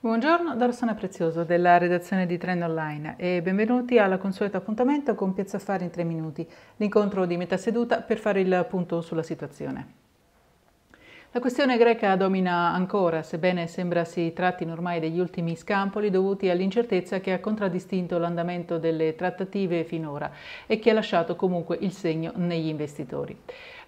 Buongiorno da Rossana Prezioso della redazione di Trend Online e benvenuti al consueto appuntamento con Piazza Affari in 3 minuti, l'incontro di metà seduta per fare il punto sulla situazione. La questione greca domina ancora, sebbene sembra si trattino ormai degli ultimi scampoli dovuti all'incertezza che ha contraddistinto l'andamento delle trattative finora e che ha lasciato comunque il segno negli investitori.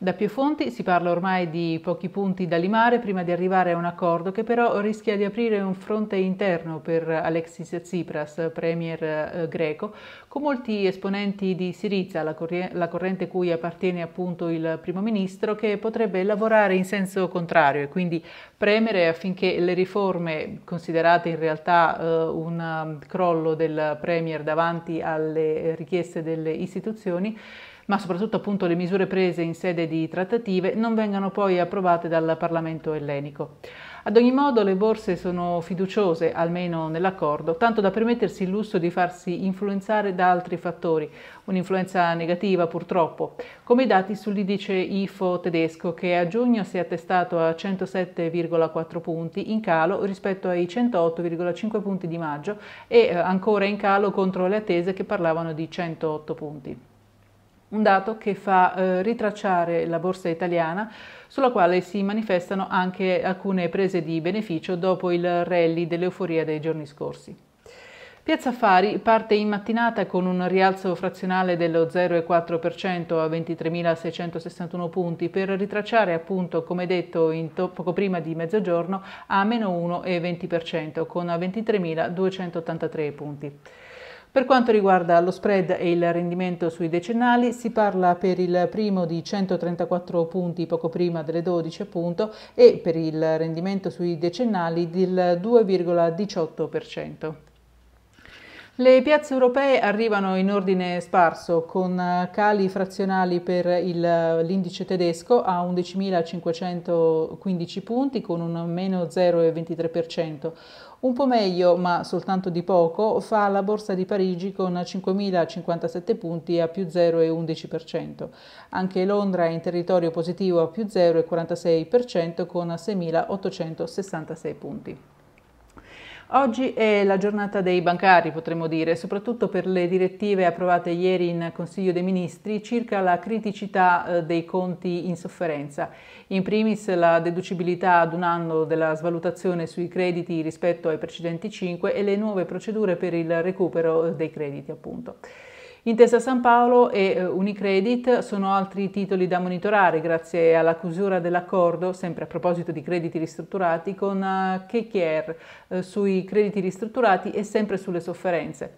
Da più fonti si parla ormai di pochi punti da limare prima di arrivare a un accordo che però rischia di aprire un fronte interno per Alexis Tsipras, premier eh, greco, con molti esponenti di Siriza, la, corrente cui appartiene appunto il primo ministro, che potrebbe lavorare in senso contrario e quindi premere affinché le riforme, considerate in realtà eh, un um, crollo del Premier davanti alle richieste delle istituzioni, ma soprattutto appunto le misure prese in sede di trattative non vengano poi approvate dal Parlamento ellenico. Ad ogni modo le borse sono fiduciose, almeno nell'accordo, tanto da permettersi il lusso di farsi influenzare da altri fattori, un'influenza negativa purtroppo, come i dati sull'indice IFO tedesco che a giugno si è attestato a 107,4 punti, in calo rispetto ai 108,5 punti di maggio e eh, ancora in calo contro le attese che parlavano di 108 punti un dato che fa eh, ritracciare la borsa italiana sulla quale si manifestano anche alcune prese di beneficio dopo il rally dell'euforia dei giorni scorsi. Piazza Affari parte in mattinata con un rialzo frazionale dello 0,4% a 23.661 punti per ritracciare appunto, come detto poco prima di mezzogiorno, a meno 1,20% con 23.283 punti. Per quanto riguarda lo spread e il rendimento sui decennali, si parla per il primo di 134 punti poco prima delle 12 appunto e per il rendimento sui decennali del 2,18%. Le piazze europee arrivano in ordine sparso con eh, cali frazionali per eh, l'indice tedesco a 11.515 punti con un meno 0,23%. Un po' meglio, ma soltanto di poco, fa la borsa di Parigi con 5.057 punti a più 0,11%. Anche Londra è in territorio positivo a più 0,46% con 6.866 punti. Oggi è la giornata dei bancari, potremmo dire, soprattutto per le direttive approvate ieri in Consiglio dei Ministri circa la criticità eh, dei conti in sofferenza. In primis la deducibilità ad un anno della svalutazione sui crediti rispetto ai precedenti 5 e le nuove procedure per il recupero eh, dei crediti, appunto. Intesa San Paolo e eh, Unicredit sono altri titoli da monitorare grazie alla chiusura dell'accordo, sempre a proposito di crediti ristrutturati, con eh, KKR eh, sui crediti ristrutturati e sempre sulle sofferenze.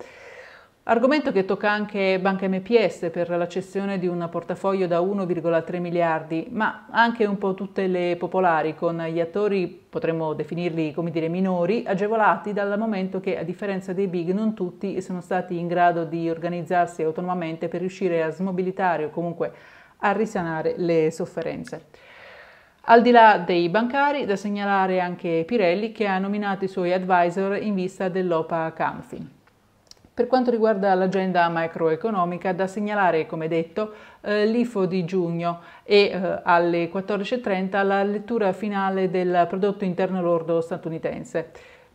Argomento che tocca anche Banca MPS per la cessione di un portafoglio da 1,3 miliardi, ma anche un po' tutte le popolari con gli attori, potremmo definirli come dire minori, agevolati dal momento che a differenza dei big non tutti sono stati in grado di organizzarsi autonomamente per riuscire a smobilitare o comunque a risanare le sofferenze. Al di là dei bancari, da segnalare anche Pirelli che ha nominato i suoi advisor in vista dell'OPA Camfin. Per quanto riguarda l'agenda macroeconomica, da segnalare, come detto, eh, l'IFO di giugno e eh, alle 14.30 la lettura finale del prodotto interno lordo statunitense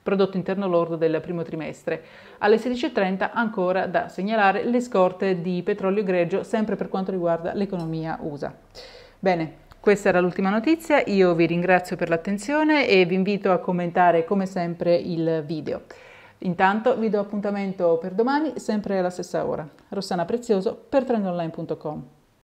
prodotto interno lordo del primo trimestre. Alle 16.30 ancora da segnalare le scorte di petrolio greggio sempre per quanto riguarda l'economia USA. Bene, questa era l'ultima notizia, io vi ringrazio per l'attenzione e vi invito a commentare come sempre il video. Intanto vi do appuntamento per domani, sempre alla stessa ora. Rossana Prezioso per trendonline.com.